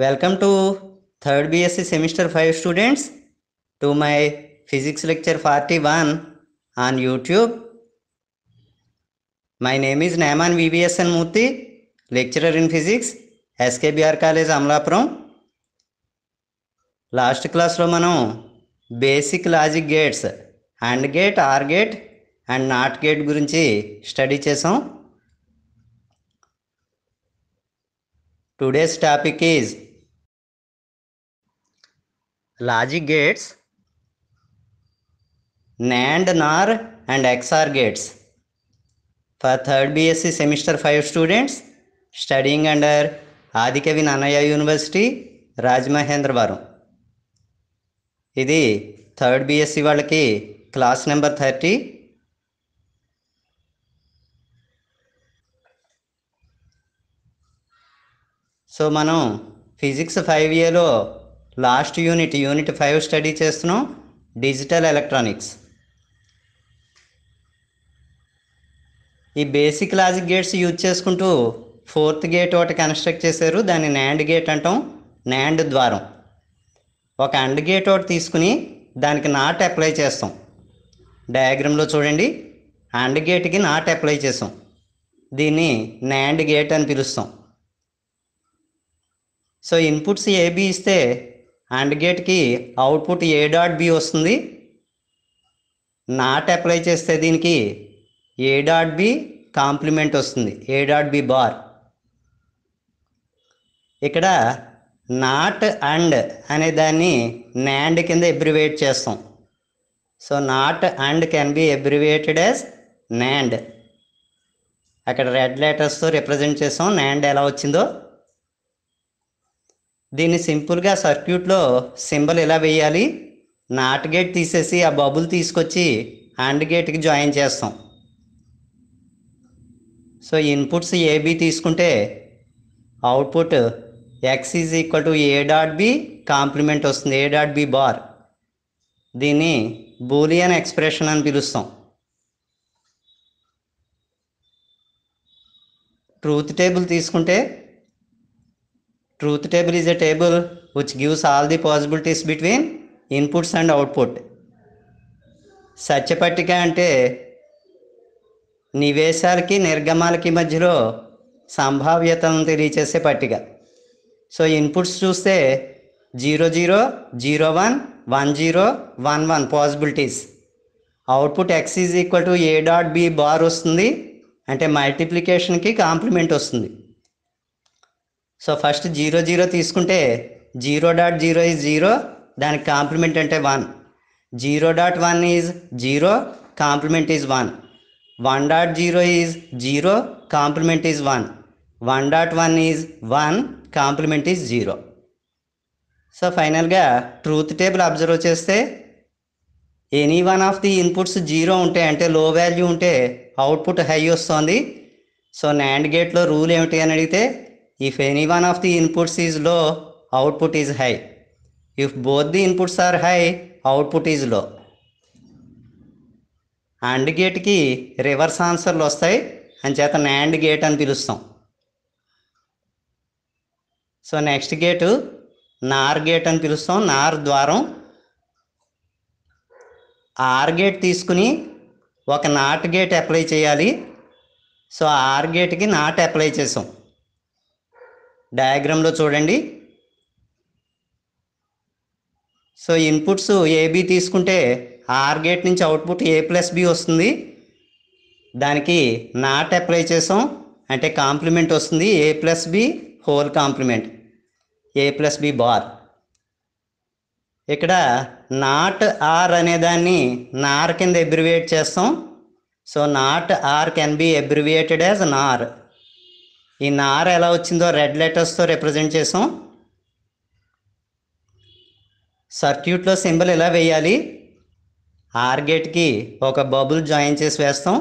Welcome to third B S C semester five students to my physics lecture forty one on YouTube my name is नैमान V B S N Murthy lecturer in physics S K B R college Amalapur last class मैं basic logic gates and gate OR gate and not gate गुरी study चसा today topic is logic gates NAND NOR and XOR gates for third BSc semester five students studying under ఆదికవి Nannaya university Rajamahendravaram ఇది third BSc వాళ్ళకి class number thirty so మనం physics five ఇయర్లో last unit unit five study చేస్తున్నాం digital electronics ఈ basic logic gates use చేసుకుంటూ fourth gate ఒకటి construct చేశారు దాన్ని నాండ్ గేట్ అంటాం నాండ్ ద్వారం ఒక అండ్ గేట్ ఒకటి తీసుకుని దానికి నాట్ అప్లై చేస్తాం డయాగ్రామ్లో చూడండి అండ్ గేట్కి నాట్ అప్లై చేస్తాం దీన్ని నాండ్ గేట్ అని పిలుస్తాం సో ఇన్పుట్స్ ఏబి ఇస్తే అండ్ గేట్కి అవుట్పుట్ ఏ డాట్ బి వస్తుంది నాట్ అప్లై చేస్తే దీనికి ఏ డాట్ బి కాంప్లిమెంట్ వస్తుంది ఏ డాట్ బి బార్ ఇక్కడ నాట్ అండ్ అనే దాన్ని నాండ్ కింద ఎబ్రివేట్ చేస్తాం so not and can be abbreviated as NAND అక్కడ రెడ్ లెటర్స్తో రిప్రజెంట్ చేస్తాం నాండ్ ఎలా వచ్చిందో దీన్ని సింపుల్గా సర్క్యూట్లో సింబల్ ఎలా వేయాలి నాట్ గేట్ తీసేసి ఆ బబుల్ తీసుకొచ్చి హ్యాండ్ గేట్కి జాయిన్ చేస్తాం సో ఇన్పుట్స్ ఏబి తీసుకుంటే output X is equal to A dot B complement వస్తుంది ఏ డాట్ బి బార్ దీన్ని బూలియన్ ఎక్స్ప్రెషన్ అని పిలుస్తాం ట్రూత్ టేబుల్ తీసుకుంటే Truth table is a table which gives all the possibilities between inputs and output. సత్యపట్టిక అంటే నివేశాలకి నిర్గమాలకి మధ్యలో సంభావ్యతను తెలియచేసే పట్టిక సో ఇన్పుట్స్ చూస్తే zero zero zero one one zero one one possibilities output X is equal to A dot B bar వస్తుంది అంటే మల్టిప్లికేషన్కి కాంప్లిమెంట్ వస్తుంది సో ఫస్ట్ జీరో జీరో తీసుకుంటే zero dot zero is zero దానికి కాంప్లిమెంట్ అంటే one zero dot one is zero complement is one one dot zero is zero complement is one one dot one is one complement is zero so ఫైనల్గా truth table observe చేస్తే any one of the inputs zero ఉంటే అంటే low value ఉంటే output high వస్తుంది so NAND గేట్లో rule ఏమిటి అని అడిగితే if any one of the inputs is low, output is high if both the inputs are high output is low. And గేట్కి reverse ఆన్సర్లు వస్తాయి అని చేత న్యాండ్ గేట్ అని పిలుస్తాం so next gate NOR gate అని పిలుస్తాం నార్ ద్వారం ఆర్ గేట్ తీసుకుని ఒక నాట్ గేట్ అప్లై చేయాలి సో ఆర్ గేట్కి నాట్ అప్లై చేసాం డయాగ్రామ్లో చూడండి సో ఇన్పుట్స్ ఏబి తీసుకుంటే ఆర్ గేట్ నుంచి అవుట్పుట్ ఏ ప్లస్ బి వస్తుంది దానికి నాట్ అప్లై చేసాం అంటే కాంప్లిమెంట్ వస్తుంది A plus B whole complement A plus B bar ఇక్కడ నాట్ ఆర్ అనేదాన్ని నార్ కింద ఎబ్రివియేట్ చేస్తాం so not OR can be abbreviated as NOR ఈ నార ఎలా వచ్చిందో రెడ్ లెటర్స్తో రిప్రజెంట్ చేసాం సర్క్యూట్లో సింబల్ ఎలా వేయాలి ఆర్ గేట్కి ఒక బబుల్ జాయిన్ చేసి వేస్తాం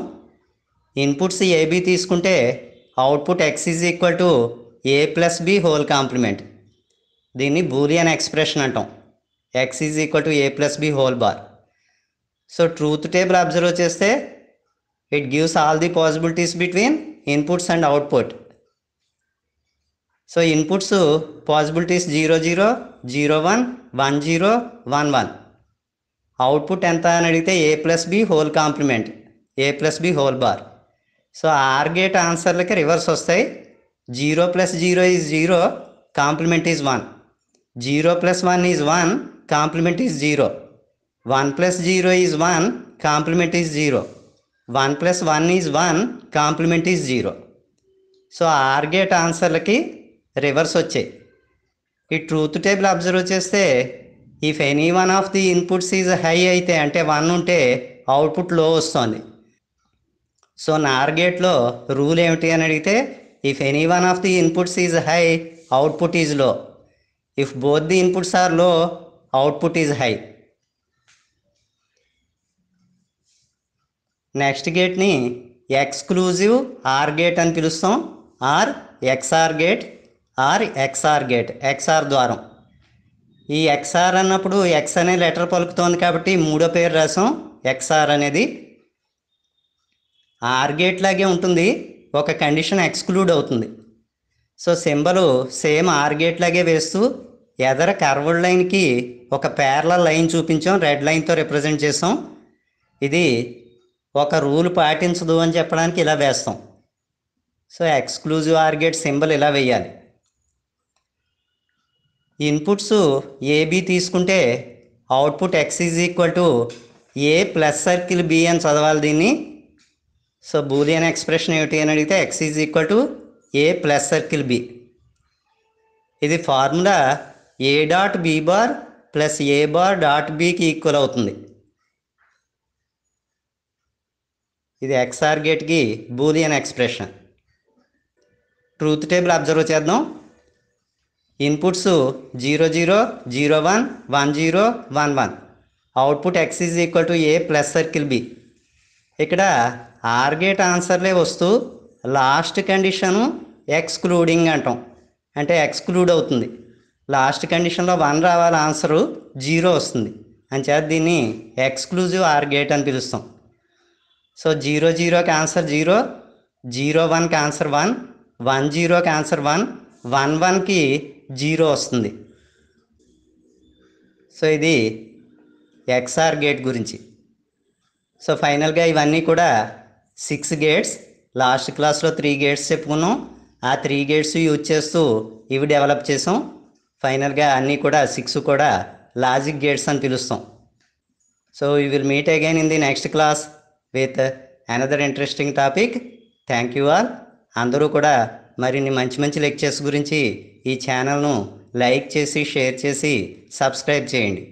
ఇన్పుట్స్ ఏబి తీసుకుంటే output X is equal to A plus B whole complement దీన్ని బూలియన్ ఎక్స్ప్రెషన్ అంటాం X is equal to A plus B whole bar so truth table observe చేస్తే it gives all the possibilities between inputs and output so inputs possibilities zero zero zero one one zero one one output ఎంత అని అడిగితే A plus B whole complement A plus B whole bar so are gate ఆన్సర్లకి reverse వస్తాయి zero plus zero is zero complement is one zero plus one is one complement is zero one plus zero is one complement is zero one plus one is one complement is zero so OR gate ఆన్సర్లకి reverse వచ్చాయి ఈ truth table observe చేస్తే if any one of the inputs is high అయితే అంటే one ఉంటే output లో వస్తుంది so నార్గేట్లో rule ఏమిటి అని అడిగితే if any one of the inputs is high output is low if both the inputs are low output is high next గేట్ని exclusive OR gate అని పిలుస్తాం OR XOR gate OR XOR gate XOR ద్వారం ఈ XR అన్నప్పుడు X అనే letter పలుకుతోంది కాబట్టి మూడో పేరు రసం ఎక్స్ఆర్ అనేది ఆర్ గేట్ లాగే ఉంటుంది ఒక కండిషన్ ఎక్స్క్లూడ్ అవుతుంది so symbol same OR gate లాగే వేస్తూ ఎదర కర్వ్డ్ లైన్కి ఒక పేర్ల లైన్ చూపించాం రెడ్ లైన్తో రిప్రజెంట్ చేసాం ఇది ఒక రూల్ పాటించదు అని చెప్పడానికి ఇలా వేస్తాం సో ఎక్స్క్లూజివ్ ఆర్గేట్ సింబల్ ఇలా వేయాలి ఇన్పుట్స్ ఏబి తీసుకుంటే output X is equal to A plus circle B అని చదవాలి దీన్ని సో బూలియన్ ఎక్స్ప్రెషన్ ఏమిటి అని అడిగితే X is equal to A plus circle B ఇది formula A dot B bar plus A bar dot బికి equal అవుతుంది ఇది ఎక్స్ఆర్ గేట్కి Boolean expression truth table observe చేద్దాం inputs zero zero zero one one zero one one output X is equal to A plus circle B ఇక్కడ OR gate ఆన్సర్లే వస్తూ last condition excluding అంటాం అంటే ఎక్స్క్లూడ్ అవుతుంది లాస్ట్ కండిషన్లో one రావాలి answer zero వస్తుంది అని చేత దీన్ని ఎక్స్క్లూజివ్ ఆర్ గేట్ అని పిలుస్తాం సో జీరో జీరోకి ఆన్సర్ జీరో జీరో వన్కి ఆన్సర్ వన్ వన్ జీరోకి ఆన్సర్ వన్ వన్ వన్కి జీరో వస్తుంది సో ఇది ఎక్స్ఆర్ గేట్ గురించి సో ఫైనల్గా ఇవన్నీ కూడా సిక్స్ గేట్స్ లాస్ట్ క్లాస్లో త్రీ గేట్స్ చెప్పుకున్నాం ఆ త్రీ గేట్స్ యూజ్ చేస్తూ ఇవి డెవలప్ చేసాం ఫైనల్గా అన్నీ కూడా సిక్స్ కూడా లాజిక్ గేట్స్ అని పిలుస్తాం so you will meet again in the next class with another interesting topic thank you all అందరూ కూడా మరిన్ని మంచి మంచి లెక్చర్స్ గురించి ఈ ఛానల్ను లైక్ చేసి షేర్ చేసి సబ్స్క్రైబ్ చేయండి